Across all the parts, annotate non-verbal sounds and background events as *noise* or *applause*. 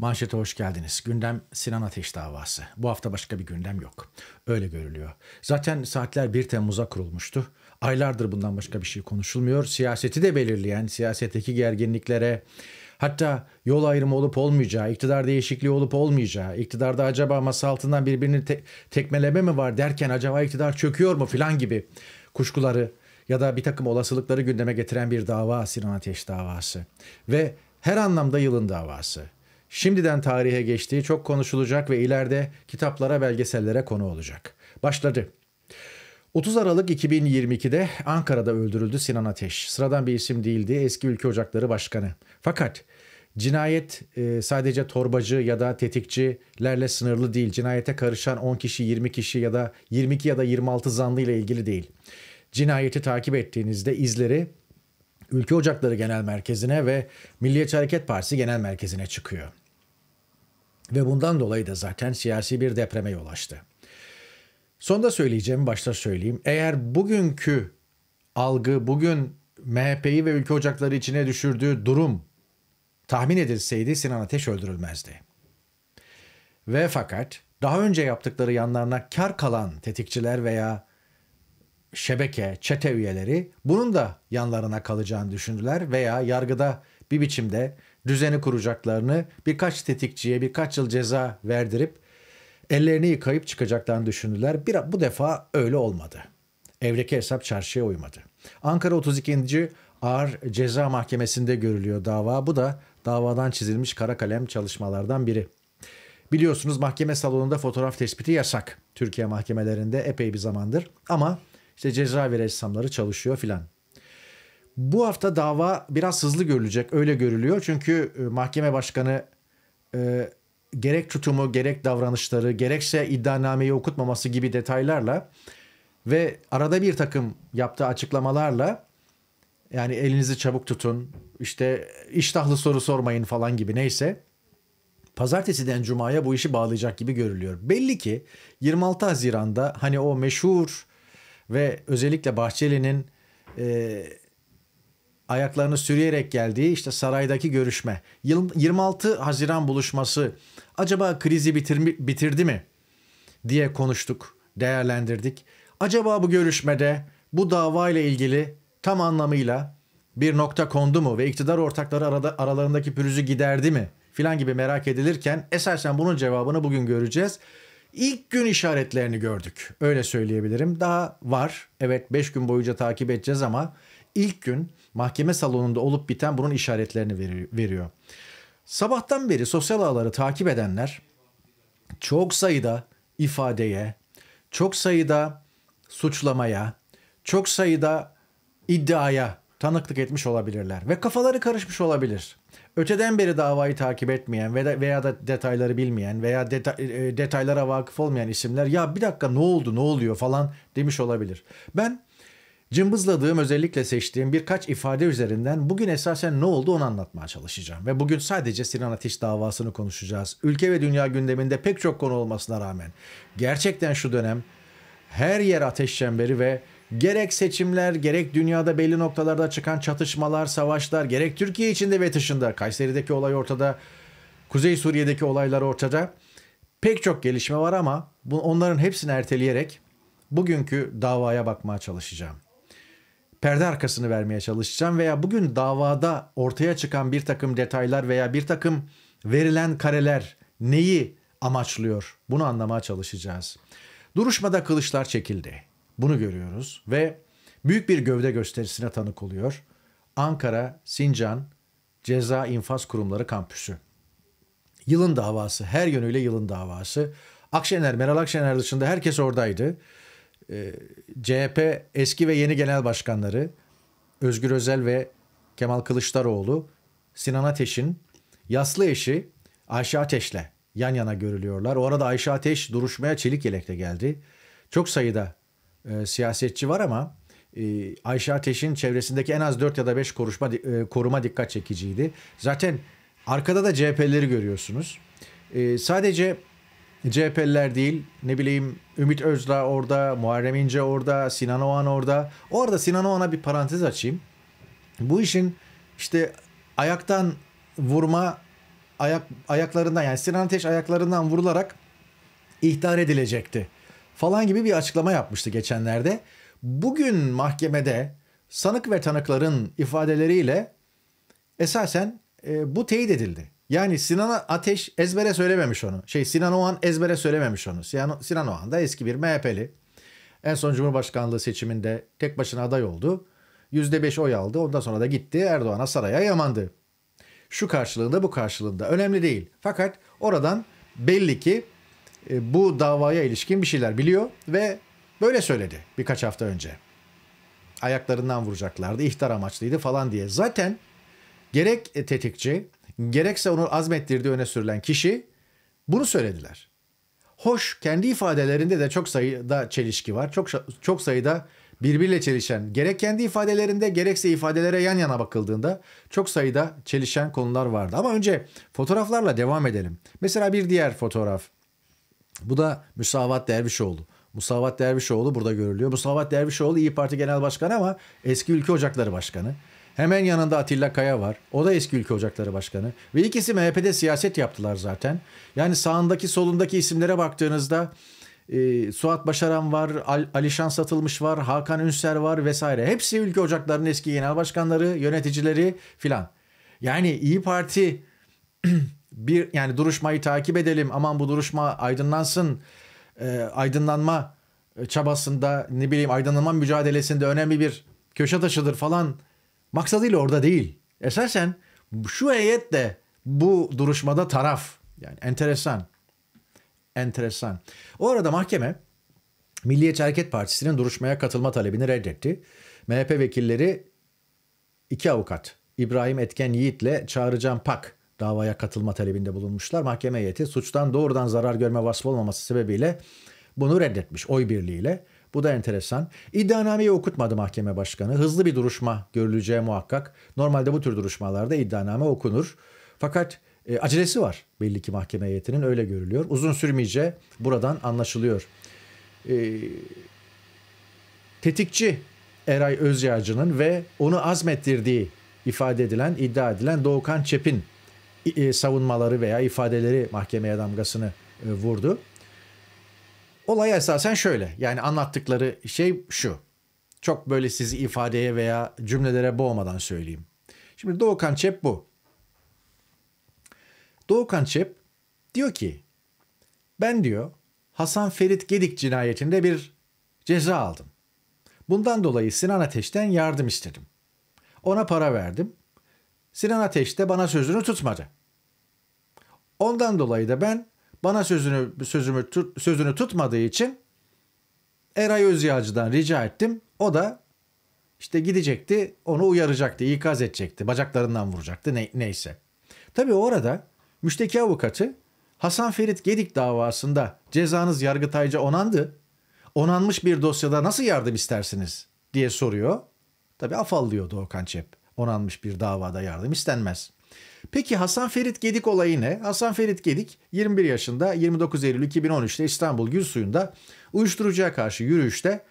Manşete hoş geldiniz. Gündem Sinan Ateş davası. Bu hafta başka bir gündem yok. Öyle görülüyor. Zaten saatler 1 Temmuz'a kurulmuştu. Aylardır bundan başka bir şey konuşulmuyor. Siyaseti de belirleyen, siyasetteki gerginliklere, hatta yol ayrımı olup olmayacağı, iktidar değişikliği olup olmayacağı, iktidarda acaba masa altından birbirini te- tekmeleme mi var derken acaba iktidar çöküyor mu filan gibi kuşkuları ya da bir takım olasılıkları gündeme getiren bir dava Sinan Ateş davası. Ve her anlamda yılın davası şimdiden tarihe geçtiği çok konuşulacak ve ileride kitaplara, belgesellere konu olacak. Başladı. 30 Aralık 2022'de Ankara'da öldürüldü Sinan Ateş. Sıradan bir isim değildi, eski Ülke Ocakları Başkanı. Fakat cinayet e, sadece torbacı ya da tetikçilerle sınırlı değil. Cinayete karışan 10 kişi, 20 kişi ya da 22 ya da 26 zanlı ile ilgili değil. Cinayeti takip ettiğinizde izleri Ülke Ocakları Genel Merkezi'ne ve Milliyetçi Hareket Partisi Genel Merkezi'ne çıkıyor. Ve bundan dolayı da zaten siyasi bir depreme yol açtı. Sonda söyleyeceğim, başta söyleyeyim. Eğer bugünkü algı, bugün MHP'yi ve ülke ocakları içine düşürdüğü durum tahmin edilseydi Sinan Ateş öldürülmezdi. Ve fakat daha önce yaptıkları yanlarına kar kalan tetikçiler veya şebeke, çete üyeleri bunun da yanlarına kalacağını düşündüler veya yargıda bir biçimde düzeni kuracaklarını, birkaç tetikçiye birkaç yıl ceza verdirip ellerini yıkayıp çıkacaklarını düşündüler. Bir, bu defa öyle olmadı. Evdeki hesap çarşıya uymadı. Ankara 32. Ağır Ceza Mahkemesi'nde görülüyor dava. Bu da davadan çizilmiş kara kalem çalışmalardan biri. Biliyorsunuz mahkeme salonunda fotoğraf tespiti yasak. Türkiye mahkemelerinde epey bir zamandır. Ama işte cezaevi ressamları çalışıyor filan. Bu hafta dava biraz hızlı görülecek öyle görülüyor. Çünkü e, mahkeme başkanı e, gerek tutumu gerek davranışları gerekse iddianameyi okutmaması gibi detaylarla ve arada bir takım yaptığı açıklamalarla yani elinizi çabuk tutun işte iştahlı soru sormayın falan gibi neyse pazartesiden cumaya bu işi bağlayacak gibi görülüyor. Belli ki 26 Haziran'da hani o meşhur ve özellikle Bahçeli'nin e, ayaklarını sürüyerek geldiği işte saraydaki görüşme. 26 Haziran buluşması acaba krizi bitir, bitirdi mi diye konuştuk, değerlendirdik. Acaba bu görüşmede bu dava ile ilgili tam anlamıyla bir nokta kondu mu ve iktidar ortakları arada, aralarındaki pürüzü giderdi mi filan gibi merak edilirken esasen bunun cevabını bugün göreceğiz. İlk gün işaretlerini gördük. Öyle söyleyebilirim. Daha var. Evet 5 gün boyunca takip edeceğiz ama ilk gün mahkeme salonunda olup biten bunun işaretlerini veriyor. Sabahtan beri sosyal ağları takip edenler çok sayıda ifadeye, çok sayıda suçlamaya, çok sayıda iddiaya tanıklık etmiş olabilirler ve kafaları karışmış olabilir. Öteden beri davayı takip etmeyen veya da detayları bilmeyen veya e, e, detaylara vakıf olmayan isimler ya bir dakika ne oldu ne oluyor falan demiş olabilir. Ben Cımbızladığım özellikle seçtiğim birkaç ifade üzerinden bugün esasen ne oldu onu anlatmaya çalışacağım. Ve bugün sadece Sinan Ateş davasını konuşacağız. Ülke ve dünya gündeminde pek çok konu olmasına rağmen gerçekten şu dönem her yer ateş çemberi ve gerek seçimler, gerek dünyada belli noktalarda çıkan çatışmalar, savaşlar, gerek Türkiye içinde ve dışında, Kayseri'deki olay ortada, Kuzey Suriye'deki olaylar ortada. Pek çok gelişme var ama onların hepsini erteleyerek bugünkü davaya bakmaya çalışacağım perde arkasını vermeye çalışacağım veya bugün davada ortaya çıkan bir takım detaylar veya bir takım verilen kareler neyi amaçlıyor bunu anlamaya çalışacağız. Duruşmada kılıçlar çekildi. Bunu görüyoruz ve büyük bir gövde gösterisine tanık oluyor. Ankara, Sincan, Ceza İnfaz Kurumları Kampüsü. Yılın davası, her yönüyle yılın davası. Akşener, Meral Akşener dışında herkes oradaydı e, ee, CHP eski ve yeni genel başkanları Özgür Özel ve Kemal Kılıçdaroğlu, Sinan Ateş'in yaslı eşi Ayşe Ateş'le yan yana görülüyorlar. O arada Ayşe Ateş duruşmaya çelik yelekle geldi. Çok sayıda e, siyasetçi var ama e, Ayşe Ateş'in çevresindeki en az 4 ya da 5 koruşma, e, koruma dikkat çekiciydi. Zaten arkada da CHP'leri görüyorsunuz. E, sadece CHP'liler değil ne bileyim Ümit Özdağ orada, Muharrem İnce orada, Sinan Oğan orada. Orada Sinan Oğan'a bir parantez açayım. Bu işin işte ayaktan vurma ayak ayaklarından yani Sinan Ateş ayaklarından vurularak ihtar edilecekti falan gibi bir açıklama yapmıştı geçenlerde. Bugün mahkemede sanık ve tanıkların ifadeleriyle esasen e, bu teyit edildi. Yani Sinan Ateş ezbere söylememiş onu. Şey Sinan Oğan ezbere söylememiş onu. Sinan, Sinan Oğan da eski bir MHP'li. En son Cumhurbaşkanlığı seçiminde tek başına aday oldu. %5 oy aldı. Ondan sonra da gitti Erdoğan'a saraya yamandı. Şu karşılığında bu karşılığında önemli değil. Fakat oradan belli ki e, bu davaya ilişkin bir şeyler biliyor ve böyle söyledi birkaç hafta önce. Ayaklarından vuracaklardı, ihtar amaçlıydı falan diye. Zaten gerek tetikçi gerekse onu azmettirdiği öne sürülen kişi bunu söylediler. Hoş kendi ifadelerinde de çok sayıda çelişki var. Çok çok sayıda birbiriyle çelişen gerek kendi ifadelerinde gerekse ifadelere yan yana bakıldığında çok sayıda çelişen konular vardı. Ama önce fotoğraflarla devam edelim. Mesela bir diğer fotoğraf. Bu da Müsavat Dervişoğlu. Musavat Dervişoğlu burada görülüyor. Musavat Dervişoğlu İyi Parti Genel Başkanı ama eski Ülke Ocakları Başkanı. Hemen yanında Atilla Kaya var. O da eski ülke ocakları başkanı. Ve ikisi MHP'de siyaset yaptılar zaten. Yani sağındaki solundaki isimlere baktığınızda e, Suat Başaran var, Al, Alişan Satılmış var, Hakan Ünser var vesaire. Hepsi ülke ocaklarının eski genel başkanları, yöneticileri filan. Yani İyi Parti *clears throat* bir yani duruşmayı takip edelim aman bu duruşma aydınlansın e, aydınlanma e, çabasında ne bileyim aydınlanma mücadelesinde önemli bir köşe taşıdır falan maksadıyla orada değil. Esasen şu heyet de bu duruşmada taraf. Yani enteresan. Enteresan. O arada mahkeme Milliyetçi Hareket Partisi'nin duruşmaya katılma talebini reddetti. MHP vekilleri iki avukat İbrahim Etken Yiğit ile Çağrıcan Pak davaya katılma talebinde bulunmuşlar. Mahkeme heyeti suçtan doğrudan zarar görme vasfı olmaması sebebiyle bunu reddetmiş oy birliğiyle. Bu da enteresan. İddianameyi okutmadı mahkeme başkanı. Hızlı bir duruşma görüleceği muhakkak. Normalde bu tür duruşmalarda iddianame okunur. Fakat e, acelesi var belli ki mahkeme heyetinin öyle görülüyor. Uzun sürmeyeceği buradan anlaşılıyor. E, tetikçi Eray Özyağcı'nın ve onu azmettirdiği ifade edilen, iddia edilen Doğukan Çep'in e, savunmaları veya ifadeleri mahkemeye damgasını e, vurdu. Olay esasen şöyle. Yani anlattıkları şey şu. Çok böyle sizi ifadeye veya cümlelere boğmadan söyleyeyim. Şimdi Doğukan Çep bu. Doğukan Çep diyor ki ben diyor Hasan Ferit Gedik cinayetinde bir ceza aldım. Bundan dolayı Sinan Ateş'ten yardım istedim. Ona para verdim. Sinan Ateş de bana sözünü tutmadı. Ondan dolayı da ben bana sözünü sözümü tut, sözünü tutmadığı için Eray Özyağcı'dan rica ettim. O da işte gidecekti, onu uyaracaktı, ikaz edecekti, bacaklarından vuracaktı ne, neyse. Tabii orada müşteki avukatı Hasan Ferit Gedik davasında cezanız yargıtayca onandı. Onanmış bir dosyada nasıl yardım istersiniz diye soruyor. Tabi afallıyordu Okan Çep. Onanmış bir davada yardım istenmez. Peki Hasan Ferit Gedik olayı ne? Hasan Ferit Gedik 21 yaşında 29 Eylül 2013'te İstanbul Gül Suyu'nda uyuşturucuya karşı yürüyüşte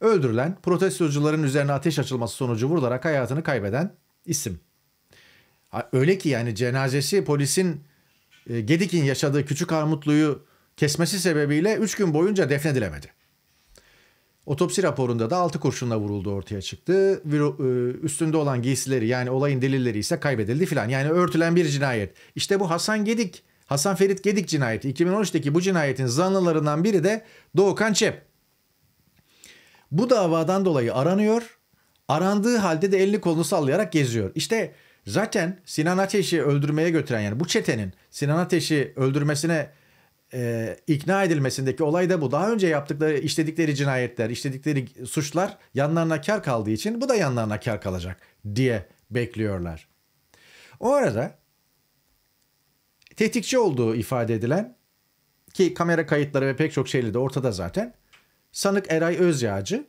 öldürülen protestocuların üzerine ateş açılması sonucu vurularak hayatını kaybeden isim. Öyle ki yani cenazesi polisin e, Gedik'in yaşadığı Küçük Armutlu'yu kesmesi sebebiyle 3 gün boyunca defnedilemedi. Otopsi raporunda da altı kurşunla vuruldu ortaya çıktı. E, üstünde olan giysileri yani olayın delilleri ise kaybedildi filan. Yani örtülen bir cinayet. İşte bu Hasan Gedik, Hasan Ferit Gedik cinayeti. 2013'teki bu cinayetin zanlılarından biri de Doğukan Çep. Bu davadan dolayı aranıyor. Arandığı halde de elini kolunu sallayarak geziyor. İşte zaten Sinan Ateş'i öldürmeye götüren yani bu çetenin Sinan Ateş'i öldürmesine e, ikna edilmesindeki olay da bu. Daha önce yaptıkları, işledikleri cinayetler, işledikleri suçlar yanlarına kar kaldığı için bu da yanlarına kar kalacak diye bekliyorlar. O arada tetikçi olduğu ifade edilen ki kamera kayıtları ve pek çok şeyle de ortada zaten sanık Eray Özyağcı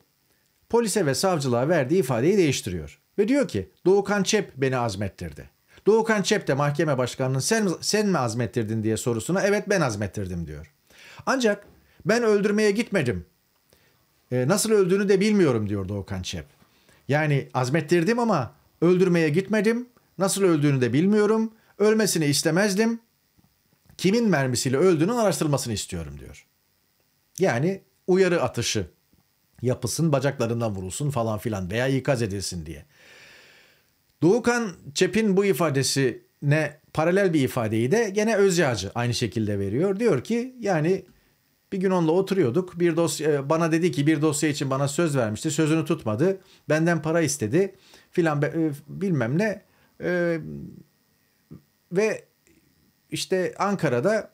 polise ve savcılığa verdiği ifadeyi değiştiriyor. Ve diyor ki Doğukan Çep beni azmettirdi. Doğukan Çep de mahkeme başkanının sen, sen mi azmettirdin diye sorusuna evet ben azmettirdim diyor. Ancak ben öldürmeye gitmedim. E, nasıl öldüğünü de bilmiyorum diyor Doğukan Çep. Yani azmettirdim ama öldürmeye gitmedim. Nasıl öldüğünü de bilmiyorum. Ölmesini istemezdim. Kimin mermisiyle öldüğünün araştırılmasını istiyorum diyor. Yani uyarı atışı yapısın bacaklarından vurulsun falan filan veya ikaz edilsin diye. Doğukan Çep'in bu ifadesine paralel bir ifadeyi de gene Özyağcı aynı şekilde veriyor. Diyor ki yani bir gün onunla oturuyorduk. Bir dosya e, bana dedi ki bir dosya için bana söz vermişti. Sözünü tutmadı. Benden para istedi filan e, bilmem ne. Ee, ve işte Ankara'da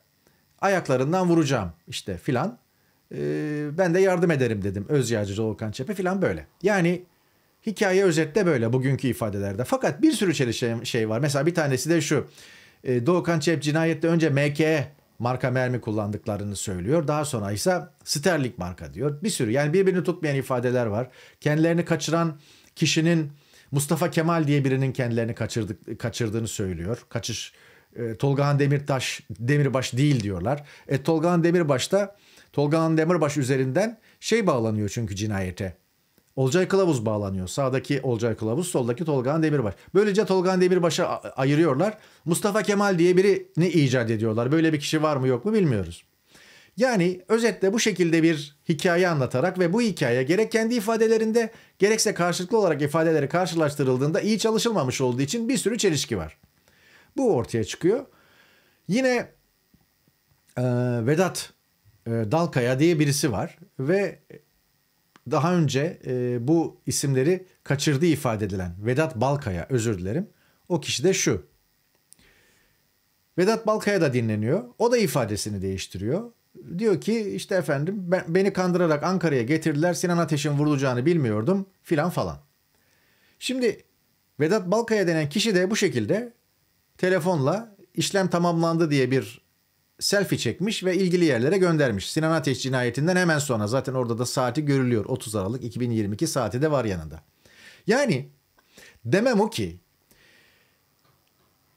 ayaklarından vuracağım işte filan. Ee, ben de yardım ederim dedim Özyağcı Doğukan Çep'e filan böyle. Yani Hikaye özetle böyle bugünkü ifadelerde. Fakat bir sürü çelişen şey var. Mesela bir tanesi de şu. E, Doğukan Çep cinayette önce MK marka mermi kullandıklarını söylüyor. Daha sonra ise Sterling marka diyor. Bir sürü yani birbirini tutmayan ifadeler var. Kendilerini kaçıran kişinin Mustafa Kemal diye birinin kendilerini kaçırdık, kaçırdığını söylüyor. Kaçış e, Tolgahan Demirtaş Demirbaş değil diyorlar. E, Tolgahan Demirbaş da Tolgahan Demirbaş üzerinden şey bağlanıyor çünkü cinayete. Olcay Kılavuz bağlanıyor. Sağdaki Olcay Kılavuz, soldaki Tolgan Demirbaş. Böylece Tolgan Demirbaş'a ayırıyorlar. Mustafa Kemal diye birini icat ediyorlar. Böyle bir kişi var mı yok mu bilmiyoruz. Yani özetle bu şekilde bir hikaye anlatarak ve bu hikaye gerek kendi ifadelerinde gerekse karşılıklı olarak ifadeleri karşılaştırıldığında iyi çalışılmamış olduğu için bir sürü çelişki var. Bu ortaya çıkıyor. Yine e, Vedat e, Dalkaya diye birisi var ve daha önce e, bu isimleri kaçırdığı ifade edilen Vedat Balkaya özür dilerim. O kişi de şu. Vedat Balkaya da dinleniyor. O da ifadesini değiştiriyor. Diyor ki işte efendim ben, beni kandırarak Ankara'ya getirdiler. Sinan Ateş'in vurulacağını bilmiyordum filan falan. Şimdi Vedat Balkaya denen kişi de bu şekilde telefonla işlem tamamlandı diye bir selfie çekmiş ve ilgili yerlere göndermiş. Sinan Ateş cinayetinden hemen sonra zaten orada da saati görülüyor. 30 Aralık 2022 saati de var yanında. Yani demem o ki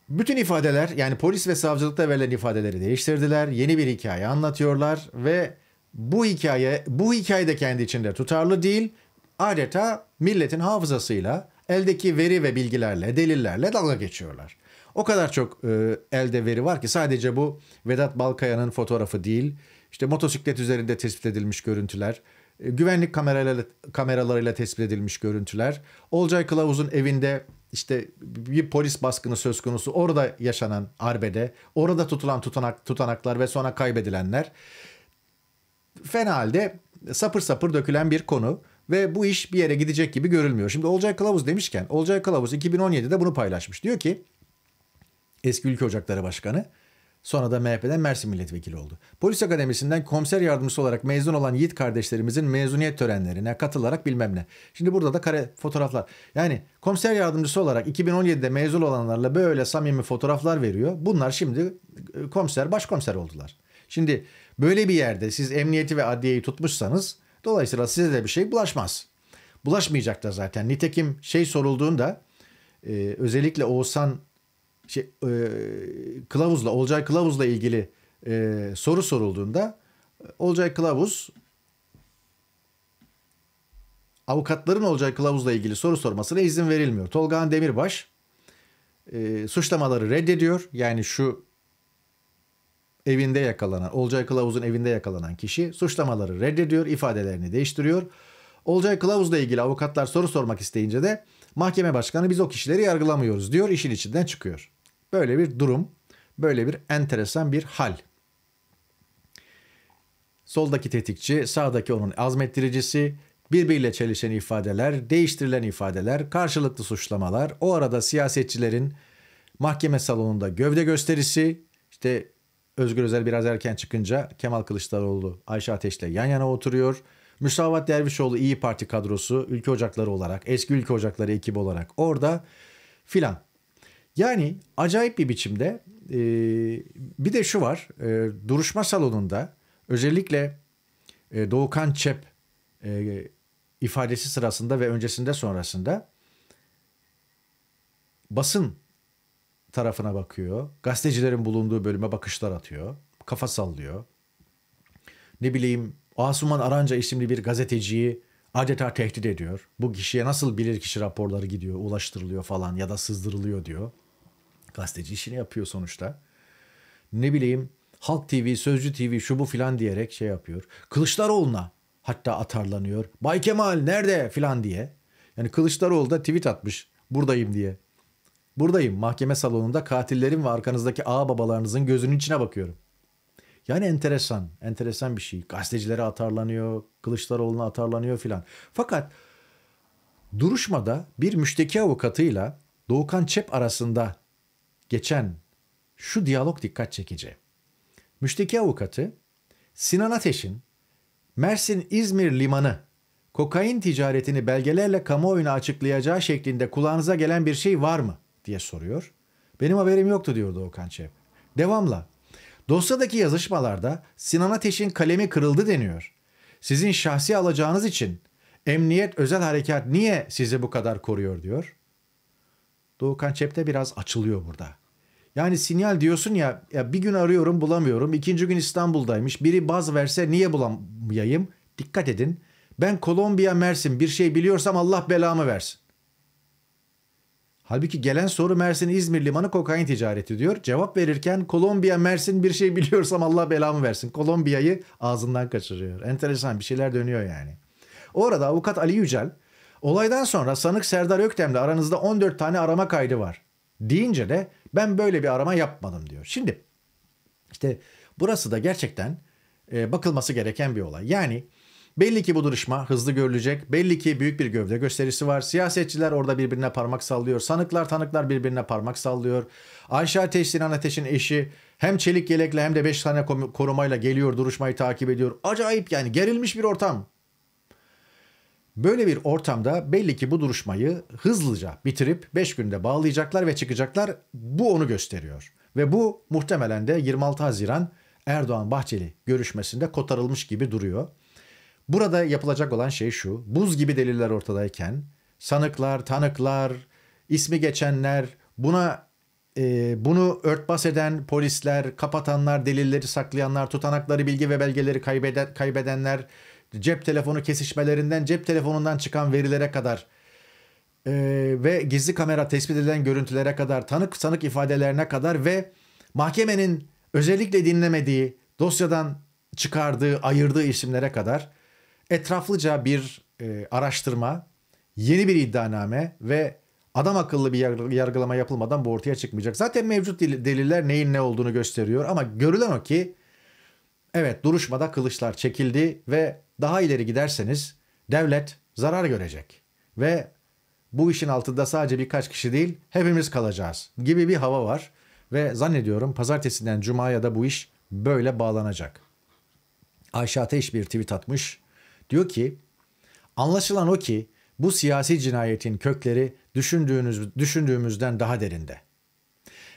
bütün ifadeler yani polis ve savcılıkta verilen ifadeleri değiştirdiler. Yeni bir hikaye anlatıyorlar ve bu hikaye bu hikaye de kendi içinde tutarlı değil. Adeta milletin hafızasıyla eldeki veri ve bilgilerle, delillerle dalga geçiyorlar. O kadar çok e, elde veri var ki sadece bu Vedat Balkaya'nın fotoğrafı değil. İşte motosiklet üzerinde tespit edilmiş görüntüler, e, güvenlik kameralarıyla, kameralarıyla tespit edilmiş görüntüler, Olcay Kılavuz'un evinde işte bir polis baskını söz konusu orada yaşanan arbede, orada tutulan tutanak, tutanaklar ve sonra kaybedilenler fena halde sapır sapır dökülen bir konu ve bu iş bir yere gidecek gibi görülmüyor. Şimdi Olcay Kılavuz demişken Olcay Kılavuz 2017'de bunu paylaşmış. Diyor ki Eski Ülke Ocakları Başkanı. Sonra da MHP'den Mersin Milletvekili oldu. Polis Akademisi'nden komiser yardımcısı olarak mezun olan Yiğit kardeşlerimizin mezuniyet törenlerine katılarak bilmem ne. Şimdi burada da kare fotoğraflar. Yani komiser yardımcısı olarak 2017'de mezun olanlarla böyle samimi fotoğraflar veriyor. Bunlar şimdi e, komiser, başkomiser oldular. Şimdi böyle bir yerde siz emniyeti ve adliyeyi tutmuşsanız dolayısıyla size de bir şey bulaşmaz. Bulaşmayacak da zaten. Nitekim şey sorulduğunda e, özellikle Oğuzhan şey, e, Kılavuz'la, Olcay Kılavuz'la ilgili e, soru sorulduğunda Olcay Kılavuz avukatların Olcay Kılavuz'la ilgili soru sormasına izin verilmiyor. Tolgahan Demirbaş e, suçlamaları reddediyor. Yani şu evinde yakalanan, Olcay Kılavuz'un evinde yakalanan kişi suçlamaları reddediyor, ifadelerini değiştiriyor. Olcay Kılavuz'la ilgili avukatlar soru sormak isteyince de Mahkeme başkanı biz o kişileri yargılamıyoruz diyor işin içinden çıkıyor. Böyle bir durum, böyle bir enteresan bir hal. Soldaki tetikçi, sağdaki onun azmettiricisi, birbiriyle çelişen ifadeler, değiştirilen ifadeler, karşılıklı suçlamalar, o arada siyasetçilerin mahkeme salonunda gövde gösterisi, işte Özgür Özel biraz erken çıkınca Kemal Kılıçdaroğlu Ayşe Ateş'le yan yana oturuyor. Müsavat Dervişoğlu İyi Parti kadrosu ülke ocakları olarak, eski ülke ocakları ekibi olarak orada filan. Yani acayip bir biçimde e, bir de şu var e, duruşma salonunda özellikle e, Doğukan Çep e, ifadesi sırasında ve öncesinde sonrasında basın tarafına bakıyor. Gazetecilerin bulunduğu bölüme bakışlar atıyor. Kafa sallıyor. Ne bileyim Asuman Aranca isimli bir gazeteciyi adeta tehdit ediyor. Bu kişiye nasıl bilirkişi raporları gidiyor, ulaştırılıyor falan ya da sızdırılıyor diyor. Gazeteci işini yapıyor sonuçta. Ne bileyim Halk TV, Sözcü TV şu bu filan diyerek şey yapıyor. Kılıçdaroğlu'na hatta atarlanıyor. Bay Kemal nerede filan diye. Yani Kılıçdaroğlu da tweet atmış buradayım diye. Buradayım mahkeme salonunda katillerin ve arkanızdaki ağababalarınızın gözünün içine bakıyorum. Yani enteresan, enteresan bir şey. Gazetecilere atarlanıyor, Kılıçdaroğlu'na atarlanıyor filan. Fakat duruşmada bir müşteki avukatıyla Doğukan Çep arasında geçen şu diyalog dikkat çekici. Müşteki avukatı Sinan Ateş'in Mersin İzmir Limanı kokain ticaretini belgelerle kamuoyuna açıklayacağı şeklinde kulağınıza gelen bir şey var mı diye soruyor. Benim haberim yoktu diyor Doğukan Çep. Devamla Dosyadaki yazışmalarda Sinan Ateş'in kalemi kırıldı deniyor. Sizin şahsi alacağınız için emniyet özel harekat niye sizi bu kadar koruyor diyor. Doğukan Çep'te biraz açılıyor burada. Yani sinyal diyorsun ya, ya bir gün arıyorum bulamıyorum. ikinci gün İstanbul'daymış. Biri baz verse niye bulamayayım? Dikkat edin. Ben Kolombiya Mersin bir şey biliyorsam Allah belamı versin. Halbuki gelen soru Mersin İzmir Limanı kokain ticareti diyor. Cevap verirken Kolombiya Mersin bir şey biliyorsam Allah belamı versin. Kolombiya'yı ağzından kaçırıyor. Enteresan bir şeyler dönüyor yani. Orada avukat Ali Yücel olaydan sonra sanık Serdar Öktem'le aranızda 14 tane arama kaydı var deyince de ben böyle bir arama yapmadım diyor. Şimdi işte burası da gerçekten e, bakılması gereken bir olay. Yani Belli ki bu duruşma hızlı görülecek. Belli ki büyük bir gövde gösterisi var. Siyasetçiler orada birbirine parmak sallıyor. Sanıklar tanıklar birbirine parmak sallıyor. Ayşe Ateş Sinan Ateş'in eşi hem çelik yelekle hem de 5 tane korumayla geliyor duruşmayı takip ediyor. Acayip yani gerilmiş bir ortam. Böyle bir ortamda belli ki bu duruşmayı hızlıca bitirip 5 günde bağlayacaklar ve çıkacaklar. Bu onu gösteriyor. Ve bu muhtemelen de 26 Haziran Erdoğan Bahçeli görüşmesinde kotarılmış gibi duruyor. Burada yapılacak olan şey şu. Buz gibi deliller ortadayken sanıklar, tanıklar, ismi geçenler, buna e, bunu örtbas eden polisler, kapatanlar, delilleri saklayanlar, tutanakları, bilgi ve belgeleri kaybeden, kaybedenler, cep telefonu kesişmelerinden cep telefonundan çıkan verilere kadar e, ve gizli kamera tespit edilen görüntülere kadar, tanık sanık ifadelerine kadar ve mahkemenin özellikle dinlemediği, dosyadan çıkardığı, ayırdığı isimlere kadar etraflıca bir e, araştırma, yeni bir iddianame ve adam akıllı bir yargılama yapılmadan bu ortaya çıkmayacak. Zaten mevcut deliller neyin ne olduğunu gösteriyor ama görülen o ki evet duruşmada kılıçlar çekildi ve daha ileri giderseniz devlet zarar görecek ve bu işin altında sadece birkaç kişi değil hepimiz kalacağız gibi bir hava var ve zannediyorum pazartesinden cumaya da bu iş böyle bağlanacak. Ayşe Ateş bir tweet atmış. Diyor ki anlaşılan o ki bu siyasi cinayetin kökleri düşündüğünüz, düşündüğümüzden daha derinde.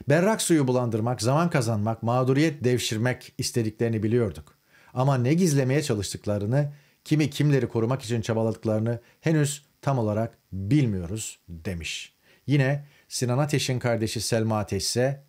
Berrak suyu bulandırmak, zaman kazanmak, mağduriyet devşirmek istediklerini biliyorduk. Ama ne gizlemeye çalıştıklarını, kimi kimleri korumak için çabaladıklarını henüz tam olarak bilmiyoruz demiş. Yine Sinan Ateş'in kardeşi Selma Ateş ise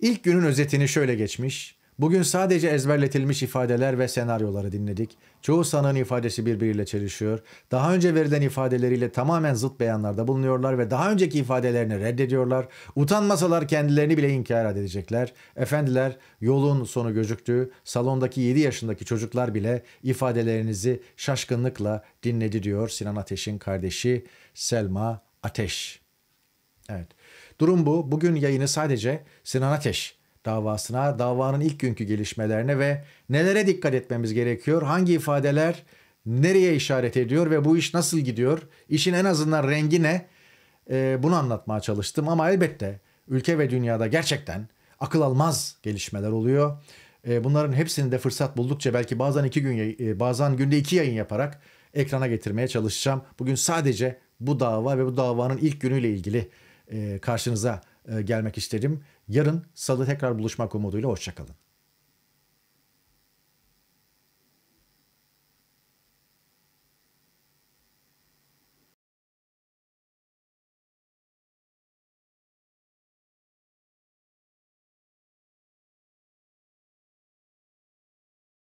ilk günün özetini şöyle geçmiş. Bugün sadece ezberletilmiş ifadeler ve senaryoları dinledik. Çoğu sanığın ifadesi birbiriyle çelişiyor. Daha önce verilen ifadeleriyle tamamen zıt beyanlarda bulunuyorlar ve daha önceki ifadelerini reddediyorlar. Utanmasalar kendilerini bile inkar edecekler. Efendiler yolun sonu gözüktü. Salondaki 7 yaşındaki çocuklar bile ifadelerinizi şaşkınlıkla dinledi diyor Sinan Ateş'in kardeşi Selma Ateş. Evet. Durum bu. Bugün yayını sadece Sinan Ateş davasına, davanın ilk günkü gelişmelerine ve nelere dikkat etmemiz gerekiyor, hangi ifadeler nereye işaret ediyor ve bu iş nasıl gidiyor, işin en azından rengi ne e, bunu anlatmaya çalıştım. Ama elbette ülke ve dünyada gerçekten akıl almaz gelişmeler oluyor. E, bunların hepsini de fırsat buldukça belki bazen iki gün, e, bazen günde iki yayın yaparak ekrana getirmeye çalışacağım. Bugün sadece bu dava ve bu davanın ilk günüyle ilgili e, karşınıza e, gelmek istedim. Yarın salı tekrar buluşmak umuduyla hoşçakalın.